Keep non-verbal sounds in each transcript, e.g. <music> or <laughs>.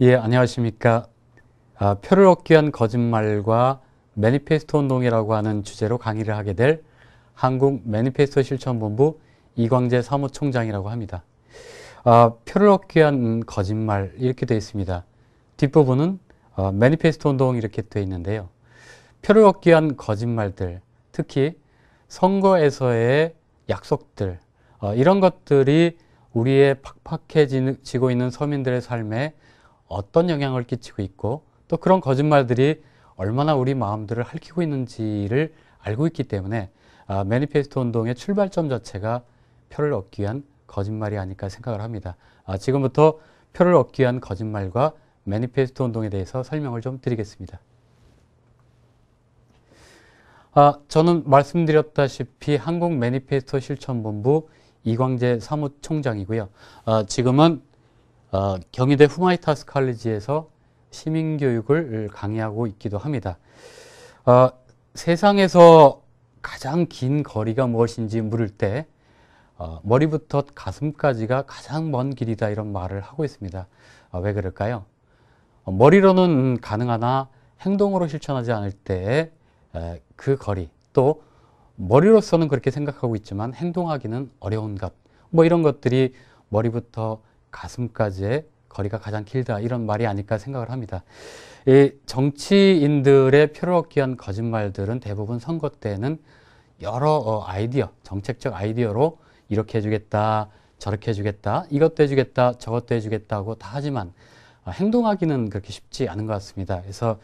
예, 안녕하십니까. 아, 표를 얻기 위한 거짓말과 매니페스토 운동이라고 하는 주제로 강의를 하게 될 한국 매니페스토 실천본부 이광재 사무총장이라고 합니다. 아, 표를 얻기 위한 거짓말 이렇게 되어 있습니다. 뒷부분은 어, 매니페스토 운동 이렇게 되어 있는데요. 표를 얻기 위한 거짓말들, 특히 선거에서의 약속들, 어, 이런 것들이 우리의 팍팍해지고 있는 서민들의 삶에 어떤 영향을 끼치고 있고 또 그런 거짓말들이 얼마나 우리 마음들을 핥히고 있는지를 알고 있기 때문에 아, 매니페스토 운동의 출발점 자체가 표를 얻기 위한 거짓말이 아닐까 생각을 합니다. 아, 지금부터 표를 얻기 위한 거짓말과 매니페스토 운동에 대해서 설명을 좀 드리겠습니다. 아, 저는 말씀드렸다시피 한국 매니페스토 실천본부 이광재 사무총장이고요. 아, 지금은 어, 경희대 후마이타스 칼리지에서 시민교육을 강의하고 있기도 합니다. 어, 세상에서 가장 긴 거리가 무엇인지 물을 때 어, 머리부터 가슴까지가 가장 먼 길이다 이런 말을 하고 있습니다. 어, 왜 그럴까요? 어, 머리로는 가능하나 행동으로 실천하지 않을 때 그 거리 또 머리로서는 그렇게 생각하고 있지만 행동하기는 어려운 것뭐 이런 것들이 머리부터 가슴까지의 거리가 가장 길다 이런 말이 아닐까 생각을 합니다. 이 정치인들의 표를 얻 기한 위 거짓말들은 대부분 선거 때는 여러 어, 아이디어, 정책적 아이디어로 이렇게 해주겠다, 저렇게 해주겠다, 이것도 해주겠다, 저것도 해주겠다고 다 하지만 아, 행동하기는 그렇게 쉽지 않은 것 같습니다. 그래서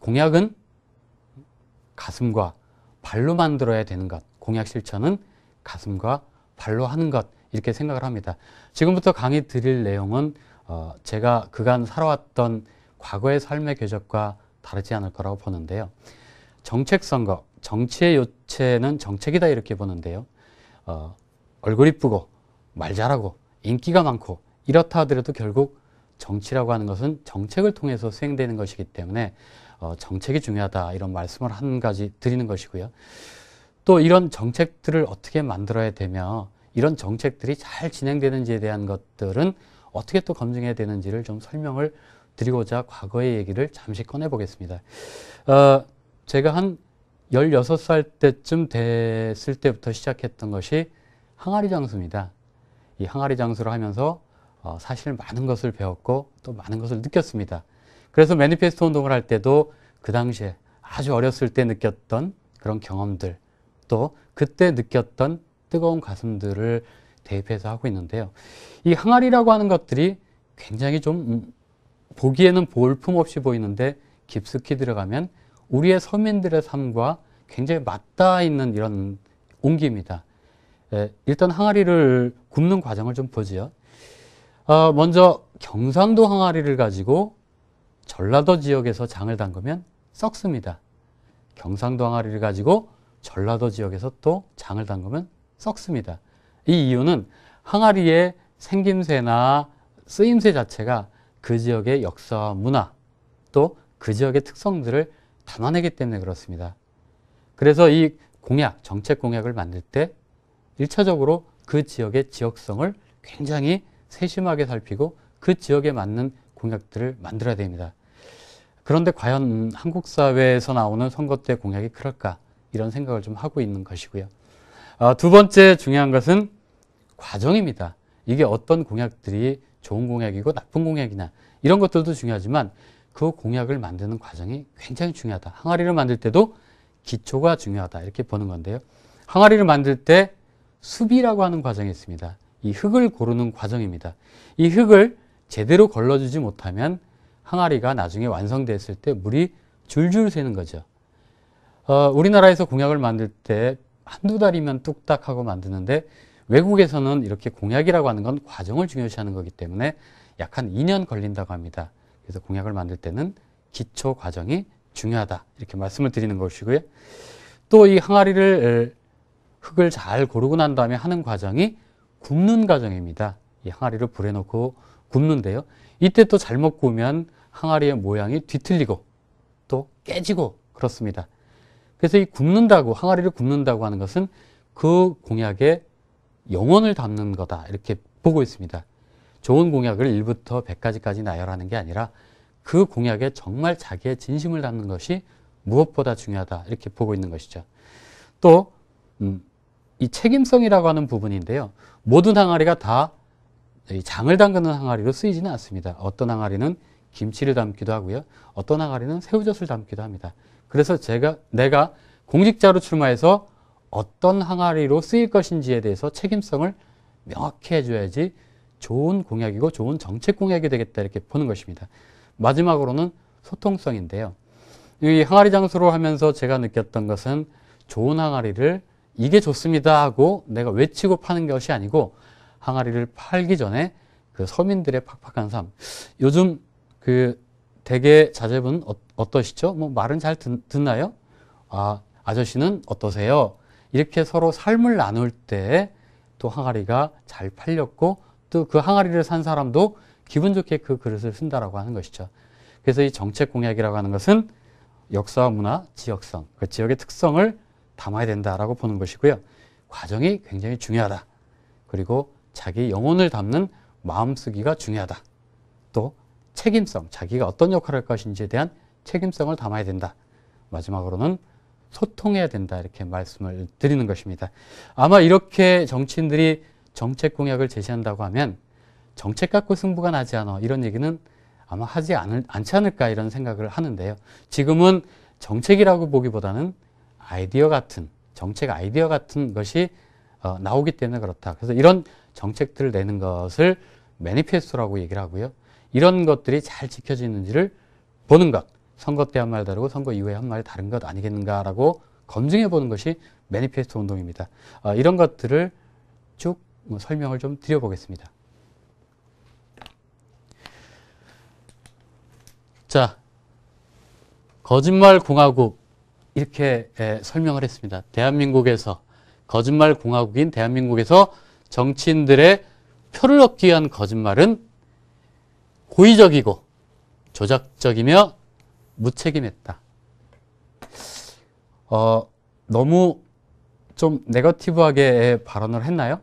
공약은 가슴과 발로 만들어야 되는 것, 공약 실천은 가슴과 발로 하는 것, 이렇게 생각을 합니다. 지금부터 강의 드릴 내용은 어, 제가 그간 살아왔던 과거의 삶의 궤적과 다르지 않을 거라고 보는데요. 정책 선거, 정치의 요체는 정책이다 이렇게 보는데요. 어, 얼굴 이쁘고 말 잘하고 인기가 많고 이렇다 하더라도 결국 정치라고 하는 것은 정책을 통해서 수행되는 것이기 때문에 어, 정책이 중요하다 이런 말씀을 한 가지 드리는 것이고요. 또 이런 정책들을 어떻게 만들어야 되며 이런 정책들이 잘 진행되는지에 대한 것들은 어떻게 또 검증해야 되는지를 좀 설명을 드리고자 과거의 얘기를 잠시 꺼내보겠습니다. 어, 제가 한 16살 때쯤 됐을 때부터 시작했던 것이 항아리 장수입니다. 이 항아리 장수를 하면서 어, 사실 많은 것을 배웠고 또 많은 것을 느꼈습니다. 그래서 매니페스토 운동을 할 때도 그 당시에 아주 어렸을 때 느꼈던 그런 경험들 또 그때 느꼈던 뜨거운 가슴들을 대입해서 하고 있는데요. 이 항아리라고 하는 것들이 굉장히 좀 음, 보기에는 볼품없이 보이는데 깊숙이 들어가면 우리의 서민들의 삶과 굉장히 맞닿아 있는 이런 온기입니다. 예, 일단 항아리를 굽는 과정을 좀 보지요. 어, 먼저 경상도 항아리를 가지고 전라도 지역에서 장을 담그면 썩습니다. 경상도 항아리를 가지고 전라도 지역에서 또 장을 담그면 썩습니다. 이 이유는 항아리의 생김새나 쓰임새 자체가 그 지역의 역사와 문화 또 그 지역의 특성들을 담아내기 때문에 그렇습니다. 그래서 이 공약, 정책 공약을 만들 때 1차적으로 그 지역의 지역성을 굉장히 세심하게 살피고 그 지역에 맞는 공약들을 만들어야 됩니다. 그런데 과연 한국 사회에서 나오는 선거 때 공약이 그럴까? 이런 생각을 좀 하고 있는 것이고요. 아, 두 번째 중요한 것은 과정입니다. 이게 어떤 공약들이 좋은 공약이고 나쁜 공약이냐 이런 것들도 중요하지만 그 공약을 만드는 과정이 굉장히 중요하다. 항아리를 만들 때도 기초가 중요하다 이렇게 보는 건데요. 항아리를 만들 때 수비라고 하는 과정이 있습니다. 이 흙을 고르는 과정입니다. 이 흙을 제대로 걸러주지 못하면 항아리가 나중에 완성됐을 때 물이 줄줄 새는 거죠. 어, 우리나라에서 공약을 만들 때 한두 달이면 뚝딱 하고 만드는데 외국에서는 이렇게 공약이라고 하는 건 과정을 중요시하는 거기 때문에 약 한 2년 걸린다고 합니다. 그래서 공약을 만들 때는 기초 과정이 중요하다 이렇게 말씀을 드리는 것이고요. 또 이 항아리를 흙을 잘 고르고 난 다음에 하는 과정이 굽는 과정입니다. 이 항아리를 불에 넣고 굽는데요. 이때 또 잘못 구우면 항아리의 모양이 뒤틀리고 또 깨지고 그렇습니다. 그래서 이 굽는다고 항아리를 굽는다고 하는 것은 그 공약의 영혼을 담는 거다 이렇게 보고 있습니다. 좋은 공약을 1부터 100까지까지 나열하는 게 아니라 그 공약에 정말 자기의 진심을 담는 것이 무엇보다 중요하다 이렇게 보고 있는 것이죠. 또이 음, 책임성이라고 하는 부분인데요. 모든 항아리가 다 장을 담그는 항아리로 쓰이지는 않습니다. 어떤 항아리는 김치를 담기도 하고요. 어떤 항아리는 새우젓을 담기도 합니다. 그래서 제가 내가 공직자로 출마해서 어떤 항아리로 쓰일 것인지에 대해서 책임성을 명확히 해줘야지 좋은 공약이고 좋은 정책 공약이 되겠다 이렇게 보는 것입니다. 마지막으로는 소통성인데요. 이 항아리 장소로 하면서 제가 느꼈던 것은 좋은 항아리를 이게 좋습니다 하고 내가 외치고 파는 것이 아니고 항아리를 팔기 전에 그 서민들의 팍팍한 삶. 요즘 그 대개 자제분 어, 떠시죠뭐 말은 잘 듣, 나요 아, 아저씨는 어떠세요? 이렇게 서로 삶을 나눌 때 또 항아리가 잘 팔렸고 또 그 항아리를 산 사람도 기분 좋게 그 그릇을 쓴다라고 하는 것이죠. 그래서 이 정책 공약이라고 하는 것은 역사와 문화, 지역성, 그 지역의 특성을 담아야 된다라고 보는 것이고요. 과정이 굉장히 중요하다. 그리고 자기 영혼을 담는 마음쓰기가 중요하다. 또 책임성, 자기가 어떤 역할을 할 것인지에 대한 책임성을 담아야 된다. 마지막으로는 소통해야 된다. 이렇게 말씀을 드리는 것입니다. 아마 이렇게 정치인들이 정책 공약을 제시한다고 하면 정책 갖고 승부가 나지 않아. 이런 얘기는 아마 하지 않을, 않지 않을까 이런 생각을 하는데요. 지금은 정책이라고 보기보다는 아이디어 같은, 정책 아이디어 같은 것이 어, 나오기 때문에 그렇다. 그래서 이런 정책들을 내는 것을 매니페스토라고 얘기를 하고요. 이런 것들이 잘 지켜지는지를 보는 것. 선거 때 한 말 다르고 선거 이후에 한 말이 다른 것 아니겠는가라고 검증해 보는 것이 매니페스토 운동입니다. 어, 이런 것들을 쭉 뭐 설명을 좀 드려보겠습니다. 자, 거짓말 공화국 이렇게 에, 설명을 했습니다. 대한민국에서 거짓말 공화국인 대한민국에서 정치인들의 표를 얻기 위한 거짓말은 고의적이고 조작적이며 무책임했다. 어, 너무 좀 네거티브하게 발언을 했나요?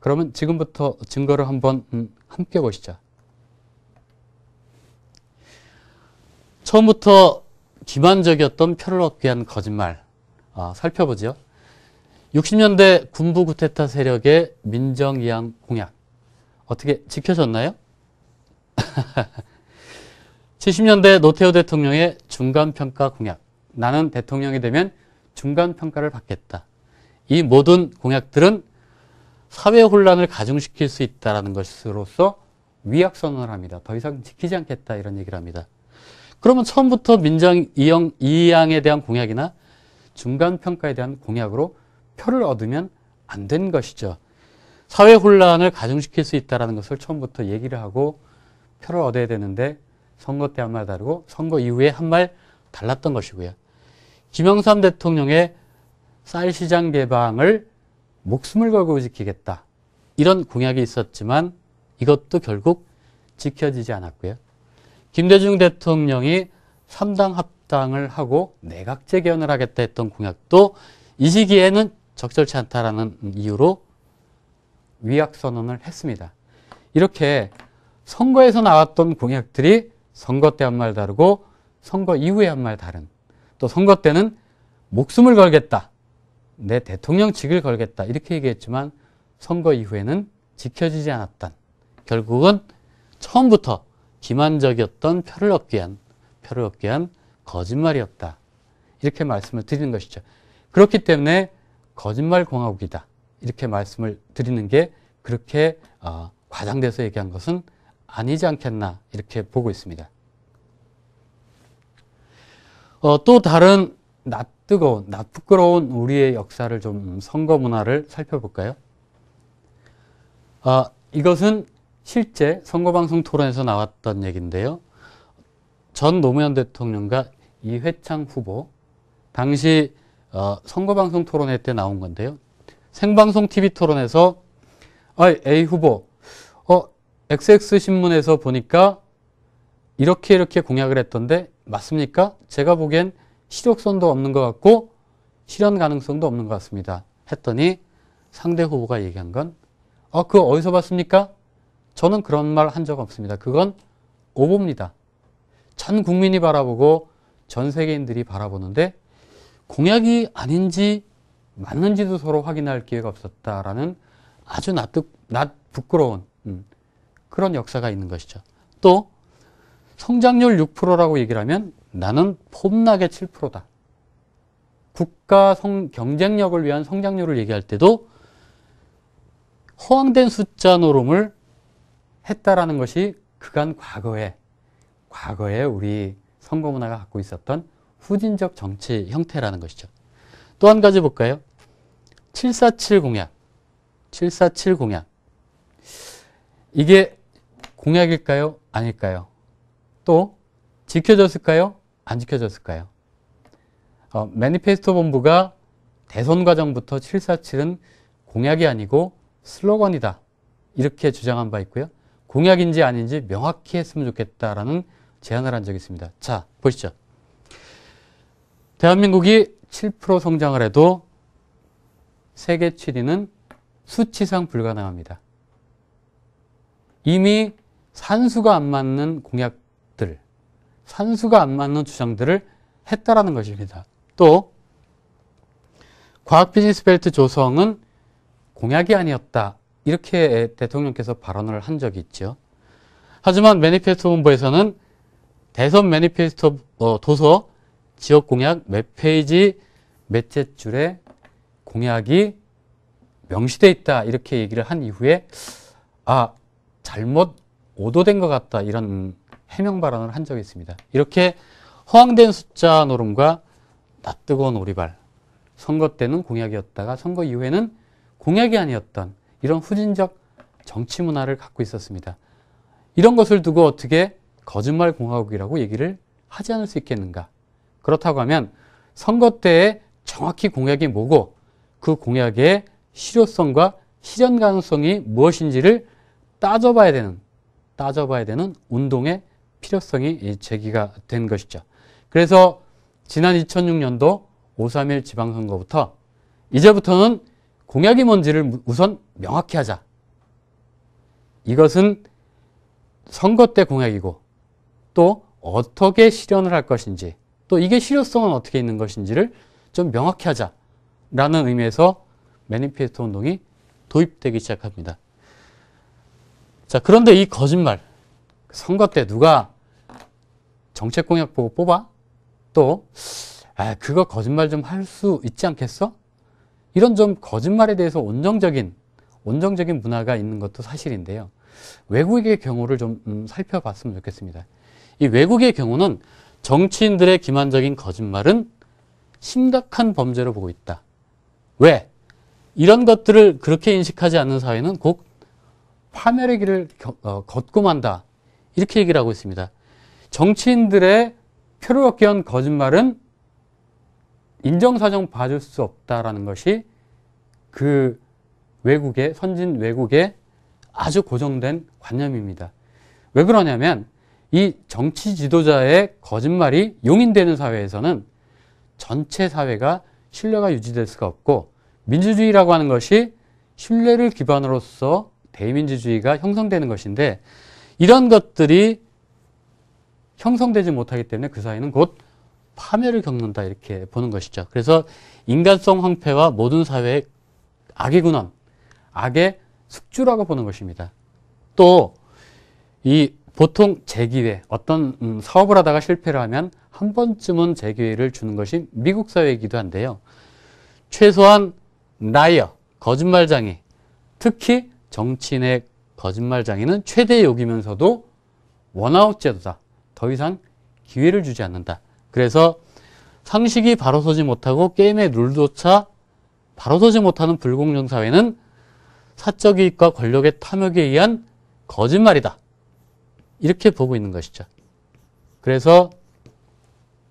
그러면 지금부터 증거를 한번 음, 함께 보시죠. 처음부터 기만적이었던 표를 얻기 위한 거짓말 아, 살펴보죠. 60년대 군부 구테타 세력의 민정이양 공약 어떻게 지켜졌나요? 70년대 <laughs> 노태우 대통령의 중간평가 공약. 나는 대통령이 되면 중간평가를 받겠다. 이 모든 공약들은 사회 혼란을 가중시킬 수 있다는 것으로서 위약선언을 합니다. 더 이상 지키지 않겠다 이런 얘기를 합니다. 그러면 처음부터 민정 이영, 이양에 대한 공약이나 중간평가에 대한 공약으로 표를 얻으면 안 된 것이죠. 사회 혼란을 가중시킬 수 있다는 것을 처음부터 얘기를 하고 표를 얻어야 되는데 선거 때 한 말 다르고 선거 이후에 한 말 달랐던 것이고요. 김영삼 대통령의 쌀시장 개방을 목숨을 걸고 지키겠다. 이런 공약이 있었지만 이것도 결국 지켜지지 않았고요. 김대중 대통령이 3당 합당을 하고 내각제 개헌을 하겠다 했던 공약도 이 시기에는 적절치 않다라는 이유로 위약 선언을 했습니다. 이렇게 선거에서 나왔던 공약들이 선거 때 한 말 다르고 선거 이후에 한 말 다른 또 선거 때는 목숨을 걸겠다 내 대통령직을 걸겠다 이렇게 얘기했지만 선거 이후에는 지켜지지 않았다 결국은 처음부터 기만적이었던 표를 얻기 위한 표를 얻기 위한 거짓말이었다 이렇게 말씀을 드리는 것이죠 그렇기 때문에 거짓말 공화국이다 이렇게 말씀을 드리는 게 그렇게 어, 과장돼서 얘기한 것은 아니지 않겠나 이렇게 보고 있습니다. 어, 또 다른 낯뜨거운, 낯부끄러운 우리의 역사를 좀 선거 문화를 살펴볼까요? 어, 이것은 실제 선거방송 토론에서 나왔던 얘기인데요. 전 노무현 대통령과 이회창 후보, 당시 어, 선거방송 토론회 때 나온 건데요. 생방송 TV 토론에서 아, A 후보, 어, XX신문에서 보니까 이렇게 이렇게 공약을 했던데 맞습니까? 제가 보기엔 실효성도 없는 것 같고 실현 가능성도 없는 것 같습니다. 했더니 상대 후보가 얘기한 건 아, 그거 어디서 봤습니까? 저는 그런 말 한 적 없습니다. 그건 오보입니다. 전 국민이 바라보고 전 세계인들이 바라보는데 공약이 아닌지 맞는지도 서로 확인할 기회가 없었다라는 아주 낯, 득낯 부끄러운 음, 그런 역사가 있는 것이죠. 또 성장률 6%라고 얘기를 하면 나는 폼나게 7%다. 국가 성, 경쟁력을 위한 성장률을 얘기할 때도 허황된 숫자 노름을 했다라는 것이 그간 과거에 과거에 우리 선거 문화가 갖고 있었던 후진적 정치 형태라는 것이죠. 또 한 가지 볼까요? 747 공약. 747 공약. 이게 공약일까요? 아닐까요? 또 지켜졌을까요? 안 지켜졌을까요? 어, 매니페스토 본부가 대선 과정부터 747은 공약이 아니고 슬로건이다 이렇게 주장한 바 있고요. 공약인지 아닌지 명확히 했으면 좋겠다라는 제안을 한 적이 있습니다. 자, 보시죠. 대한민국이 7% 성장을 해도 세계 7위는 수치상 불가능합니다. 이미 산수가 안 맞는 공약들, 산수가 안 맞는 주장들을 했다라는 것입니다. 또 과학 비즈니스 벨트 조성은 공약이 아니었다. 이렇게 대통령께서 발언을 한 적이 있죠. 하지만 매니페스토 본부에서는 대선 매니페스토 어, 도서 지역 공약 몇 페이지 몇째 줄에 공약이 명시돼 있다 이렇게 얘기를 한 이후에 아 잘못 오도된 것 같다 이런 해명 발언을 한 적이 있습니다. 이렇게 허황된 숫자 노름과 낯뜨거운 오리발 선거 때는 공약이었다가 선거 이후에는 공약이 아니었던 이런 후진적 정치 문화를 갖고 있었습니다. 이런 것을 두고 어떻게 거짓말 공화국이라고 얘기를 하지 않을 수 있겠는가? 그렇다고 하면 선거 때에 정확히 공약이 뭐고 그 공약의 실효성과 실현 가능성이 무엇인지를 따져봐야 되는 따져봐야 되는 운동의 필요성이 제기가 된 것이죠. 그래서 지난 2006년도 5 3 1 지방선거부터 이제부터는 공약이 뭔지를 우선 명확히 하자. 이것은 선거 때 공약이고 또 어떻게 실현을 할 것인지 또 이게 실효성은 어떻게 있는 것인지를 좀 명확히 하자라는 의미에서 매니페스토 운동이 도입되기 시작합니다. 자, 그런데 이 거짓말. 선거 때 누가 정책 공약 보고 뽑아? 또, 아, 그거 거짓말 좀 할 수 있지 않겠어? 이런 좀 거짓말에 대해서 온정적인, 온정적인 문화가 있는 것도 사실인데요. 외국의 경우를 좀 음, 살펴봤으면 좋겠습니다. 이 외국의 경우는 정치인들의 기만적인 거짓말은 심각한 범죄로 보고 있다. 왜? 이런 것들을 그렇게 인식하지 않는 사회는 곧 파멸의 길을 어, 걷고 만다. 이렇게 얘기를 하고 있습니다. 정치인들의 표를 얻기 위한 거짓말은 인정사정 봐줄 수 없다라는 것이 그 외국의, 선진 외국의 아주 고정된 관념입니다. 왜 그러냐면 이 정치 지도자의 거짓말이 용인되는 사회에서는 전체 사회가 신뢰가 유지될 수가 없고 민주주의라고 하는 것이 신뢰를 기반으로서 대민주주의가 형성되는 것인데 이런 것들이 형성되지 못하기 때문에 그 사회는 곧 파멸을 겪는다 이렇게 보는 것이죠. 그래서 인간성 황폐와 모든 사회의 악의 근원, 악의 숙주라고 보는 것입니다. 또 이 보통 재기회, 어떤 음, 사업을 하다가 실패를 하면 한 번쯤은 재기회를 주는 것이 미국 사회이기도 한데요. 최소한 라이어, 거짓말장이, 특히 정치인의 거짓말 장애는 최대 욕이면서도 원아웃 제도다. 더 이상 기회를 주지 않는다. 그래서 상식이 바로 서지 못하고 게임의 룰조차 바로 서지 못하는 불공정 사회는 사적 이익과 권력의 탐욕에 의한 거짓말이다. 이렇게 보고 있는 것이죠. 그래서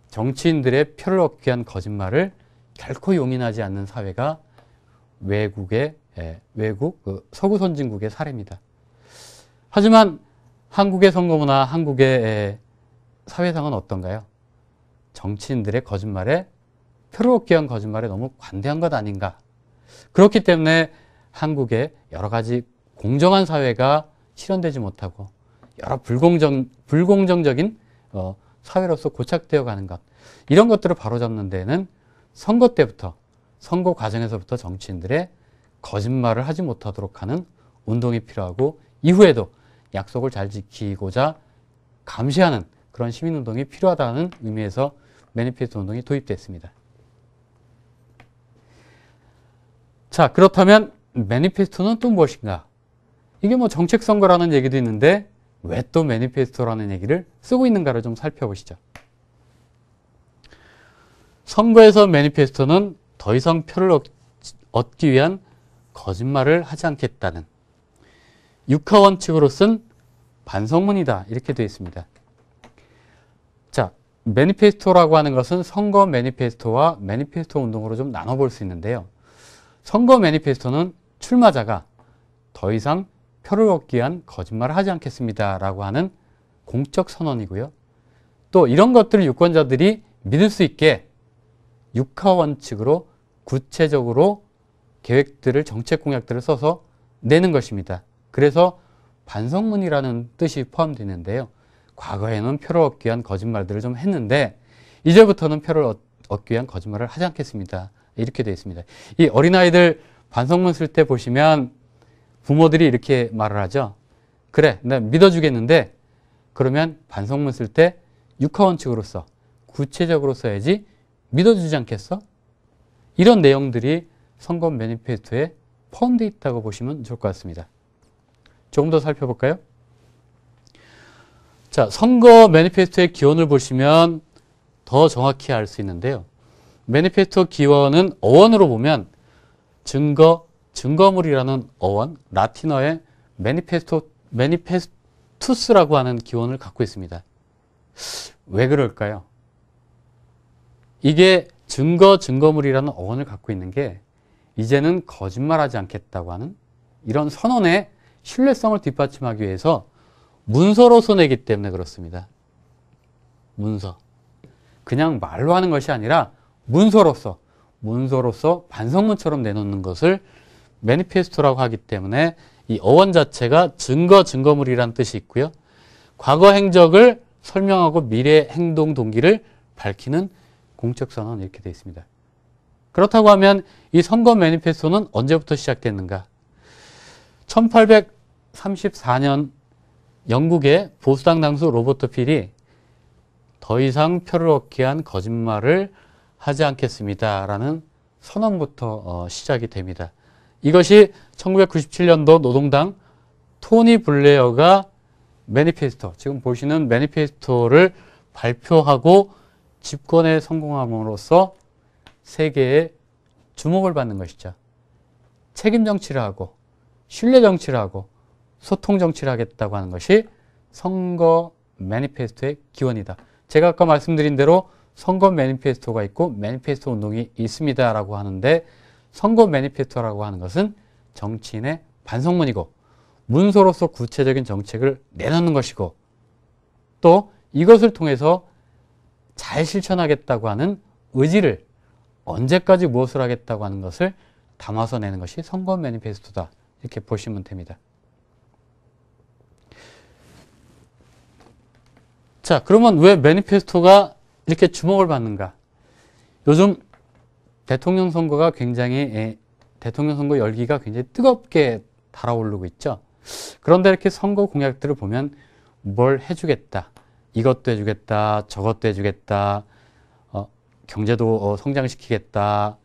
정치인들의 표를 얻기 위한 거짓말을 결코 용인하지 않는 사회가 외국의 예, 외국 그 서구 선진국의 사례입니다. 하지만 한국의 선거 문화, 한국의 예, 사회상은 어떤가요? 정치인들의 거짓말에 표롭게 한 거짓말에 너무 관대한 것 아닌가. 그렇기 때문에 한국의 여러 가지 공정한 사회가 실현되지 못하고 여러 불공정 불공정적인 어, 사회로서 고착되어 가는 것 이런 것들을 바로잡는 데는 에 선거 때부터 선거 과정에서부터 정치인들의 거짓말을 하지 못하도록 하는 운동이 필요하고 이후에도 약속을 잘 지키고자 감시하는 그런 시민운동이 필요하다는 의미에서 매니페스토 운동이 도입됐습니다. 자, 그렇다면 매니페스토는 또 무엇인가? 이게 뭐 정책 선거라는 얘기도 있는데 왜 또 매니페스토라는 얘기를 쓰고 있는가를 좀 살펴보시죠. 선거에서 매니페스토는 더 이상 표를 얻, 기 위한 거짓말을 하지 않겠다는 육하 원칙으로 쓴 반성문이다 이렇게 되어 있습니다. 자, 매니페스토라고 하는 것은 선거 매니페스토와 매니페스토 운동으로 좀 나눠볼 수 있는데요. 선거 매니페스토는 출마자가 더 이상 표를 얻기 위한 거짓말을 하지 않겠습니다 라고 하는 공적 선언이고요. 또 이런 것들을 유권자들이 믿을 수 있게 육하 원칙으로 구체적으로 계획들을 정책 공약들을 써서 내는 것입니다. 그래서 반성문이라는 뜻이 포함되는데요. 과거에는 표를 얻기 위한 거짓말들을 좀 했는데 이제부터는 표를 얻기 위한 거짓말을 하지 않겠습니다. 이렇게 되어 있습니다. 이 어린아이들 반성문 쓸 때 보시면 부모들이 이렇게 말을 하죠. 그래, 나 믿어주겠는데 그러면 반성문 쓸 때 육하원칙으로 써. 구체적으로 써야지 믿어주지 않겠어? 이런 내용들이 선거 매니페스토에 포함되어 있다고 보시면 좋을 것 같습니다. 조금 더 살펴볼까요? 자, 선거 매니페스토의 기원을 보시면 더 정확히 알 수 있는데요. 매니페스토 기원은 어원으로 보면 증거, 증거물이라는 어원, 라틴어의 매니페스토, 매니페스투스라고 하는 기원을 갖고 있습니다. 왜 그럴까요? 이게 증거, 증거물이라는 어원을 갖고 있는 게 이제는 거짓말하지 않겠다고 하는 이런 선언의 신뢰성을 뒷받침하기 위해서 문서로 써내기 때문에 그렇습니다. 문서. 그냥 말로 하는 것이 아니라 문서로서, 문서로서 반성문처럼 내놓는 것을 매니페스토라고 하기 때문에 이 어원 자체가 증거, 증거물이라는 뜻이 있고요. 과거 행적을 설명하고 미래 행동 동기를 밝히는 공적선언 이렇게 되어 있습니다. 그렇다고 하면 이 선거 매니페스토는 언제부터 시작됐는가? 1834년 영국의 보수당 당수 로버트 필이 더 이상 표를 얻기 위한 거짓말을 하지 않겠습니다라는 선언부터 어, 시작이 됩니다. 이것이 1997년도 노동당 토니 블레어가 매니페스토, 지금 보시는 매니페스토를 발표하고 집권에 성공함으로써 세계에 주목을 받는 것이죠. 책임 정치를 하고 신뢰 정치를 하고 소통 정치를 하겠다고 하는 것이 선거 매니페스토의 기원이다. 제가 아까 말씀드린 대로 선거 매니페스토가 있고 매니페스토 운동이 있습니다라고 하는데 선거 매니페스토라고 하는 것은 정치인의 반성문이고 문서로서 구체적인 정책을 내놓는 것이고 또 이것을 통해서 잘 실천하겠다고 하는 의지를 언제까지 무엇을 하겠다고 하는 것을 담아서 내는 것이 선거 매니페스토다 이렇게 보시면 됩니다. 자 그러면 왜 매니페스토가 이렇게 주목을 받는가? 요즘 대통령 선거가 굉장히 예, 대통령 선거 열기가 굉장히 뜨겁게 달아오르고 있죠. 그런데 이렇게 선거 공약들을 보면 뭘 해주겠다, 이것도 해주겠다, 저것도 해주겠다, 어, 경제도 어, 성장시키겠다,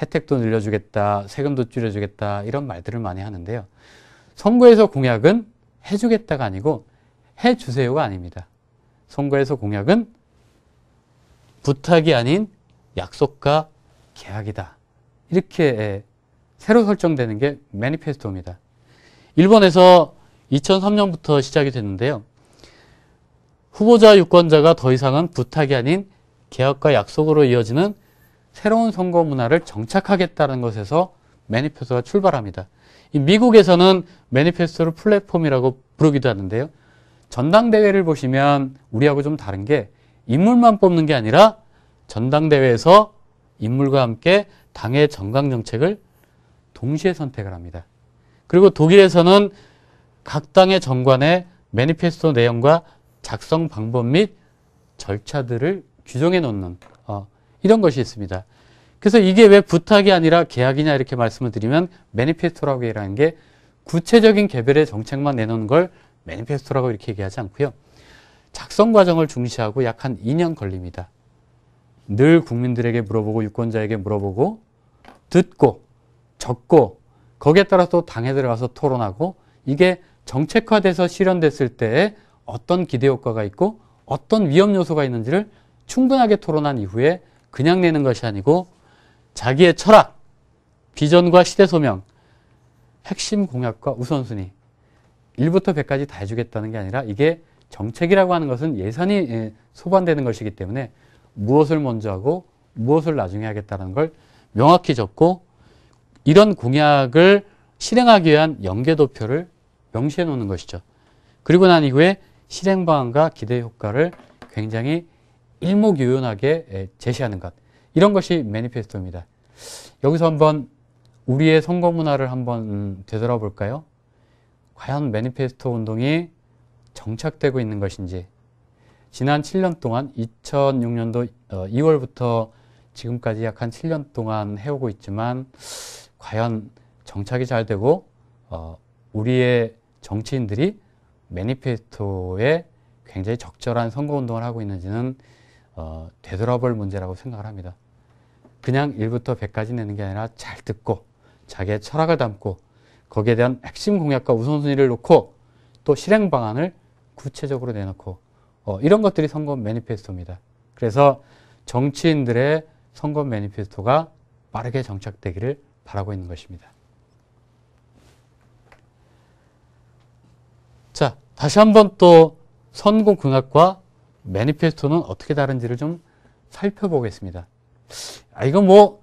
혜택도 늘려주겠다, 세금도 줄여주겠다 이런 말들을 많이 하는데요. 선거에서 공약은 해주겠다가 아니고 해주세요가 아닙니다. 선거에서 공약은 부탁이 아닌 약속과 계약이다. 이렇게 예, 새로 설정되는 게 매니페스토입니다. 일본에서 2003년부터 시작이 됐는데요. 후보자 유권자가 더 이상은 부탁이 아닌 계약과 약속으로 이어지는 새로운 선거 문화를 정착하겠다는 것에서 매니페스토가 출발합니다. 미국에서는 매니페스토를 플랫폼이라고 부르기도 하는데요. 전당대회를 보시면 우리하고 좀 다른 게 인물만 뽑는 게 아니라 전당대회에서 인물과 함께 당의 정강정책을 동시에 선택을 합니다. 그리고 독일에서는 각 당의 정관에 매니페스토 내용과 작성 방법 및 절차들을 규정해 놓는 어, 이런 것이 있습니다. 그래서 이게 왜 부탁이 아니라 계약이냐 이렇게 말씀을 드리면 매니페스토라고 얘기하는 게 구체적인 개별의 정책만 내놓는 걸 매니페스토라고 이렇게 얘기하지 않고요. 작성 과정을 중시하고 약 한 2년 걸립니다. 늘 국민들에게 물어보고 유권자에게 물어보고 듣고 적고 거기에 따라서 당에 들어가서 토론하고 이게 정책화돼서 실현됐을 때에 어떤 기대 효과가 있고 어떤 위험 요소가 있는지를 충분하게 토론한 이후에 그냥 내는 것이 아니고 자기의 철학, 비전과 시대 소명, 핵심 공약과 우선순위 1부터 100까지 다 해주겠다는 게 아니라 이게 정책이라고 하는 것은 예산이 예, 소반되는 것이기 때문에 무엇을 먼저 하고 무엇을 나중에 하겠다는 걸 명확히 적고 이런 공약을 실행하기 위한 연계도표를 명시해 놓는 것이죠. 그리고 난 이후에 실행 방안과 기대 효과를 굉장히 일목요연하게 제시하는 것 이런 것이 매니페스토입니다. 여기서 한번 우리의 선거 문화를 한번 음, 되돌아볼까요? 과연 매니페스토 운동이 정착되고 있는 것인지 지난 7년 동안 2006년도 2월부터 어, 지금까지 약 한 7년 동안 해오고 있지만 과연 정착이 잘 되고 어, 우리의 정치인들이 매니페스토에 굉장히 적절한 선거운동을 하고 있는지는 어, 되돌아볼 문제라고 생각을 합니다. 그냥 1부터 100까지 내는 게 아니라 잘 듣고 자기의 철학을 담고 거기에 대한 핵심 공약과 우선순위를 놓고 또 실행 방안을 구체적으로 내놓고 어, 이런 것들이 선거 매니페스토입니다. 그래서 정치인들의 선거 매니페스토가 빠르게 정착되기를 바라고 있는 것입니다. 다시 한번 또 선공공학과 매니페스토는 어떻게 다른지를 좀 살펴보겠습니다. 아, 이거 뭐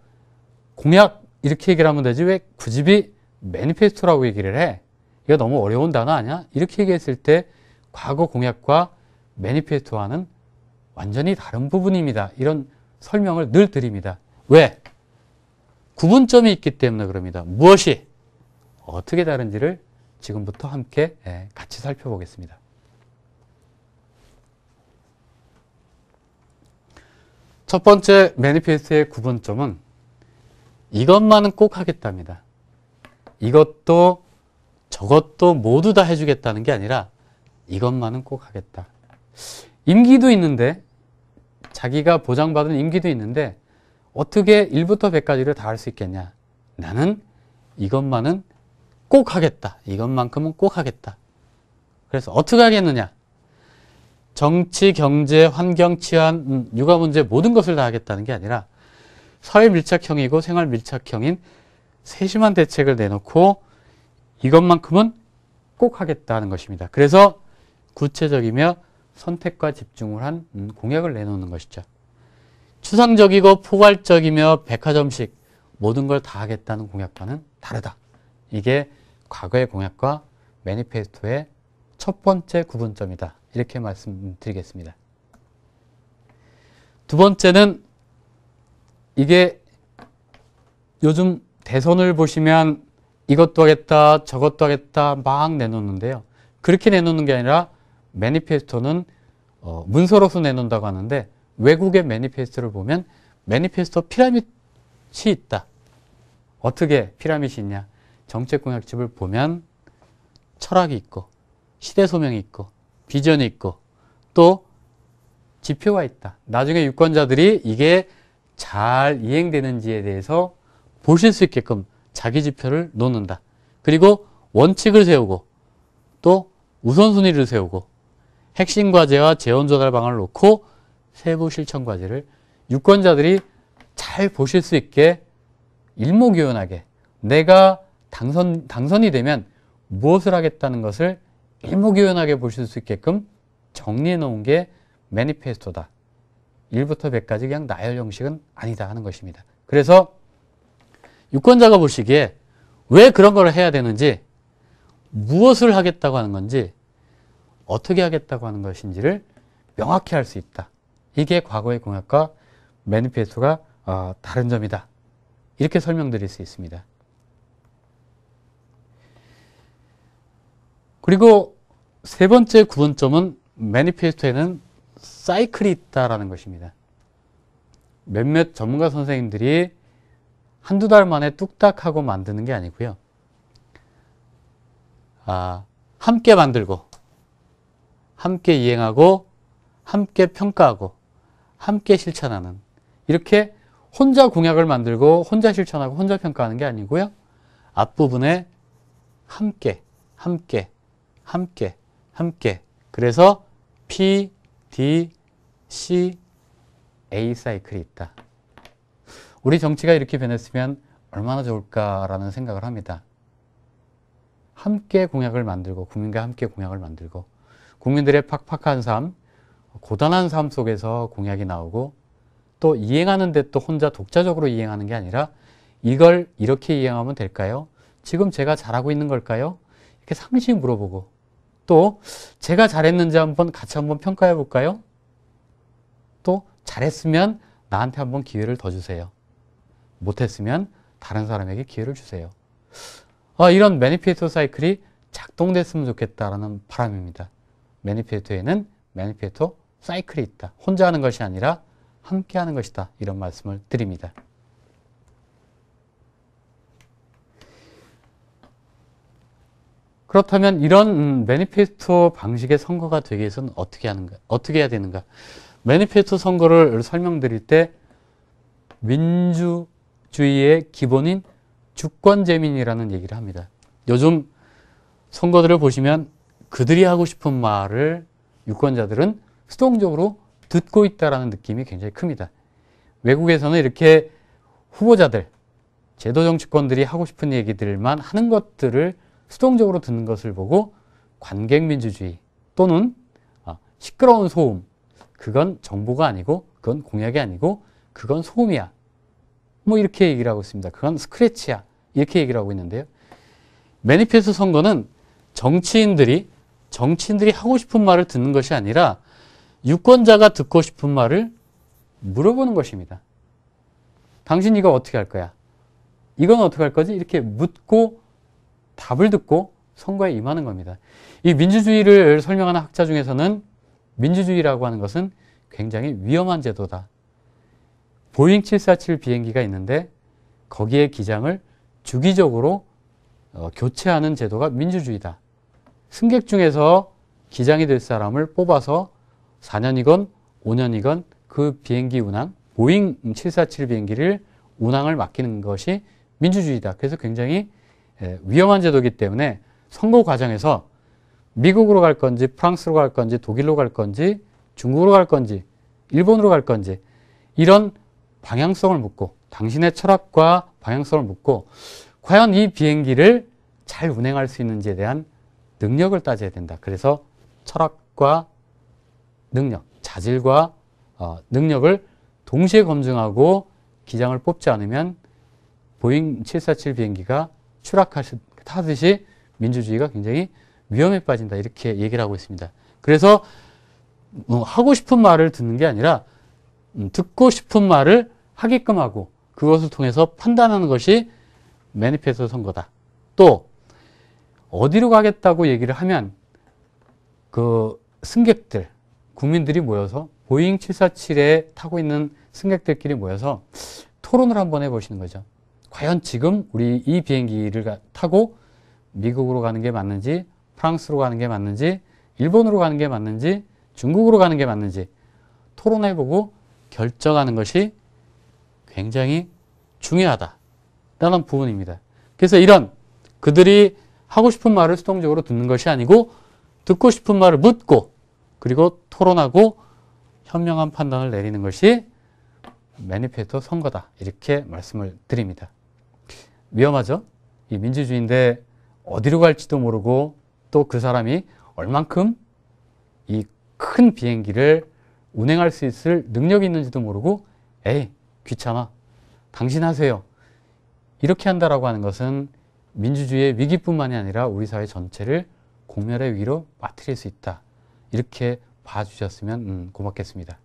공약 이렇게 얘기를 하면 되지 왜 굳이 매니페스토라고 얘기를 해? 이거 너무 어려운 단어 아니야? 이렇게 얘기했을 때 과거 공약과 매니페스토와는 완전히 다른 부분입니다. 이런 설명을 늘 드립니다. 왜? 구분점이 있기 때문에 그럽니다. 무엇이 어떻게 다른지를 지금부터 함께 예, 같이 살펴보겠습니다. 첫 번째 매니페스트의 구분점은 이것만은 꼭 하겠답니다. 이것도 저것도 모두 다 해주겠다는 게 아니라 이것만은 꼭 하겠다. 임기도 있는데 자기가 보장받은 임기도 있는데 어떻게 1부터 100까지를 다 할 수 있겠냐. 나는 이것만은 꼭 하겠다. 이것만큼은 꼭 하겠다. 그래서 어떻게 하겠느냐? 정치, 경제, 환경, 치안, 음, 육아 문제 모든 것을 다 하겠다는 게 아니라 사회 밀착형이고 생활 밀착형인 세심한 대책을 내놓고 이것만큼은 꼭 하겠다는 것입니다. 그래서 구체적이며 선택과 집중을 한 음, 공약을 내놓는 것이죠. 추상적이고 포괄적이며 백화점식 모든 걸 다 하겠다는 공약과는 다르다. 이게 과거의 공약과 매니페스토의 첫 번째 구분점이다. 이렇게 말씀드리겠습니다. 두 번째는 이게 요즘 대선을 보시면 이것도 하겠다 저것도 하겠다 막 내놓는데요. 그렇게 내놓는 게 아니라 매니페스토는 어, 문서로서 내놓는다고 하는데 외국의 매니페스토를 보면 매니페스토 피라밋이 있다. 어떻게 피라밋이 있냐. 정책 공약집을 보면 철학이 있고 시대 소명이 있고 비전이 있고 또 지표가 있다. 나중에 유권자들이 이게 잘 이행되는지에 대해서 보실 수 있게끔 자기 지표를 놓는다. 그리고 원칙을 세우고 또 우선순위를 세우고 핵심 과제와 재원 조달 방안을 놓고 세부 실천 과제를 유권자들이 잘 보실 수 있게 일목요연하게 내가 당선, 당선이 되면 무엇을 하겠다는 것을 일목요연하게 보실 수 있게끔 정리해 놓은 게 매니페스토다. 1부터 100까지 그냥 나열 형식은 아니다 하는 것입니다. 그래서 유권자가 보시기에 왜 그런 걸 해야 되는지 무엇을 하겠다고 하는 건지 어떻게 하겠다고 하는 것인지를 명확히 할 수 있다. 이게 과거의 공약과 매니페스토가 어, 다른 점이다. 이렇게 설명드릴 수 있습니다. 그리고 세 번째 구분점은 매니페스토에는 사이클이 있다라는 것입니다. 몇몇 전문가 선생님들이 한두 달 만에 뚝딱 하고 만드는 게 아니고요. 아, 함께 만들고, 함께 이행하고, 함께 평가하고, 함께 실천하는 이렇게 혼자 공약을 만들고 혼자 실천하고 혼자 평가하는 게 아니고요. 앞부분에 함께, 함께, 함께, 함께. 그래서 P, D, C, A 사이클이 있다. 우리 정치가 이렇게 변했으면 얼마나 좋을까라는 생각을 합니다. 함께 공약을 만들고 국민과 함께 공약을 만들고 국민들의 팍팍한 삶, 고단한 삶 속에서 공약이 나오고 또 이행하는데 또 혼자 독자적으로 이행하는 게 아니라 이걸 이렇게 이행하면 될까요? 지금 제가 잘하고 있는 걸까요? 이렇게 상식 물어보고 또 제가 잘했는지 한번 같이 한번 평가해 볼까요? 또 잘했으면 나한테 한번 기회를 더 주세요. 못했으면 다른 사람에게 기회를 주세요. 아, 이런 매니피에토 사이클이 작동됐으면 좋겠다라는 바람입니다. 매니피에토에는 매니피에토 사이클이 있다. 혼자 하는 것이 아니라 함께 하는 것이다. 이런 말씀을 드립니다. 그렇다면 이런 매니페스토 방식의 선거가 되기 위해서는 어떻게 하는가? 어떻게 해야 되는가? 매니페스토 선거를 설명드릴 때 민주주의의 기본인 주권재민이라는 얘기를 합니다. 요즘 선거들을 보시면 그들이 하고 싶은 말을 유권자들은 수동적으로 듣고 있다라는 느낌이 굉장히 큽니다. 외국에서는 이렇게 후보자들, 제도 정치권들이 하고 싶은 얘기들만 하는 것들을 수동적으로 듣는 것을 보고 관객민주주의 또는 아, 시끄러운 소음 그건 정보가 아니고 그건 공약이 아니고 그건 소음이야 뭐 이렇게 얘기를 하고 있습니다. 그건 스크래치야 이렇게 얘기를 하고 있는데요. 매니페스 선거는 정치인들이 정치인들이 하고 싶은 말을 듣는 것이 아니라 유권자가 듣고 싶은 말을 물어보는 것입니다. 당신 이거 어떻게 할 거야? 이건 어떻게 할 거지? 이렇게 묻고 답을 듣고 선거에 임하는 겁니다. 이 민주주의를 설명하는 학자 중에서는 민주주의라고 하는 것은 굉장히 위험한 제도다. 보잉 747 비행기가 있는데 거기에 기장을 주기적으로 어, 교체하는 제도가 민주주의다. 승객 중에서 기장이 될 사람을 뽑아서 4년이건 5년이건 그 비행기 운항, 보잉 747 비행기를 운항을 맡기는 것이 민주주의다. 그래서 굉장히 예, 위험한 제도이기 때문에 선거 과정에서 미국으로 갈 건지 프랑스로 갈 건지 독일로 갈 건지 중국으로 갈 건지 일본으로 갈 건지 이런 방향성을 묻고 당신의 철학과 방향성을 묻고 과연 이 비행기를 잘 운행할 수 있는지에 대한 능력을 따져야 된다. 그래서 철학과 능력, 자질과 어, 능력을 동시에 검증하고 기장을 뽑지 않으면 보잉 747 비행기가 추락하듯이 민주주의가 굉장히 위험에 빠진다 이렇게 얘기를 하고 있습니다. 그래서 뭐 하고 싶은 말을 듣는 게 아니라 음, 듣고 싶은 말을 하게끔 하고 그것을 통해서 판단하는 것이 매니페스토 선거다. 또 어디로 가겠다고 얘기를 하면 그 승객들, 국민들이 모여서 보잉 747에 타고 있는 승객들끼리 모여서 토론을 한번 해보시는 거죠. 과연 지금 우리 이 비행기를 타고 미국으로 가는 게 맞는지 프랑스로 가는 게 맞는지 일본으로 가는 게 맞는지 중국으로 가는 게 맞는지 토론해보고 결정하는 것이 굉장히 중요하다라는 부분입니다. 그래서 이런 그들이 하고 싶은 말을 수동적으로 듣는 것이 아니고 듣고 싶은 말을 묻고 그리고 토론하고 현명한 판단을 내리는 것이 매니페토 선거다 이렇게 말씀을 드립니다. 위험하죠? 이 민주주의인데 어디로 갈지도 모르고 또 그 사람이 얼만큼 이 큰 비행기를 운행할 수 있을 능력이 있는지도 모르고 에이 귀찮아 당신 하세요 이렇게 한다라고 하는 것은 민주주의의 위기뿐만이 아니라 우리 사회 전체를 공멸의 위로 빠뜨릴 수 있다 이렇게 봐주셨으면 음, 고맙겠습니다.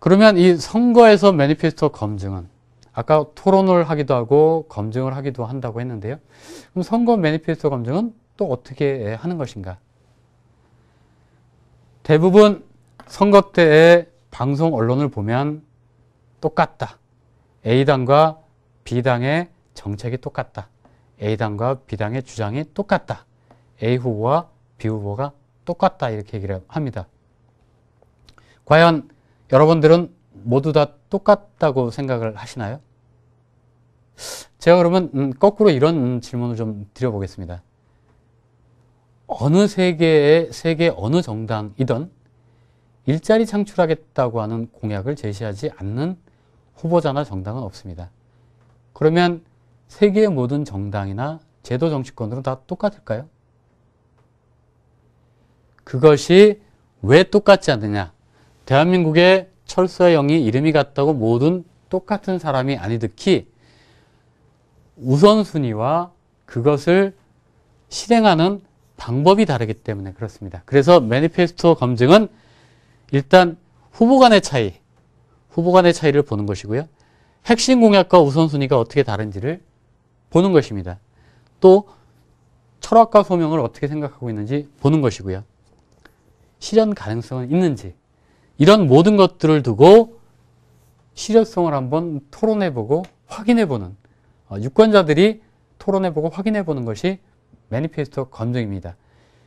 그러면 이 선거에서 매니페스토 검증은 아까 토론을 하기도 하고 검증을 하기도 한다고 했는데요. 그럼 선거 매니페스토 검증은 또 어떻게 하는 것인가? 대부분 선거 때의 방송 언론을 보면 똑같다. A당과 B당의 정책이 똑같다. A당과 B당의 주장이 똑같다. A 후보와 B 후보가 똑같다. 이렇게 얘기를 합니다. 과연 여러분들은 모두 다 똑같다고 생각을 하시나요? 제가 그러면 음, 거꾸로 이런 질문을 좀 드려보겠습니다. 어느 세계의 세계 어느 정당이든 일자리 창출하겠다고 하는 공약을 제시하지 않는 후보자나 정당은 없습니다. 그러면 세계의 모든 정당이나 제도 정치권들은 다 똑같을까요? 그것이 왜 똑같지 않느냐? 대한민국의 철수의 영이 이름이 같다고 모든 똑같은 사람이 아니듯이 우선순위와 그것을 실행하는 방법이 다르기 때문에 그렇습니다. 그래서 매니페스토 검증은 일단 후보 간의 차이, 후보 간의 차이를 보는 것이고요. 핵심 공약과 우선순위가 어떻게 다른지를 보는 것입니다. 또 철학과 소명을 어떻게 생각하고 있는지 보는 것이고요. 실현 가능성은 있는지 이런 모든 것들을 두고 실효성을 한번 토론해보고 확인해보는 어, 유권자들이 토론해보고 확인해보는 것이 매니페스토 검증입니다.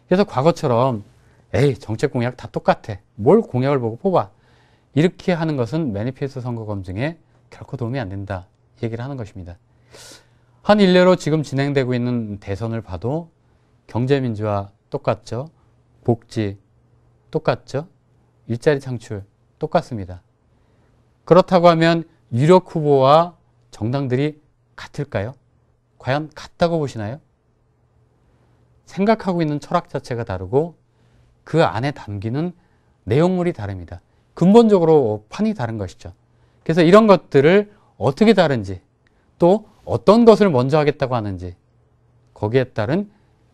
그래서 과거처럼 에이 정책 공약 다 똑같아 뭘 공약을 보고 뽑아 이렇게 하는 것은 매니페스토 선거 검증에 결코 도움이 안 된다 얘기를 하는 것입니다. 한 일례로 지금 진행되고 있는 대선을 봐도 경제민주화 똑같죠. 복지 똑같죠. 일자리 창출 똑같습니다. 그렇다고 하면 유력 후보와 정당들이 같을까요? 과연 같다고 보시나요? 생각하고 있는 철학 자체가 다르고 그 안에 담기는 내용물이 다릅니다. 근본적으로 판이 다른 것이죠. 그래서 이런 것들을 어떻게 다른지 또 어떤 것을 먼저 하겠다고 하는지 거기에 따른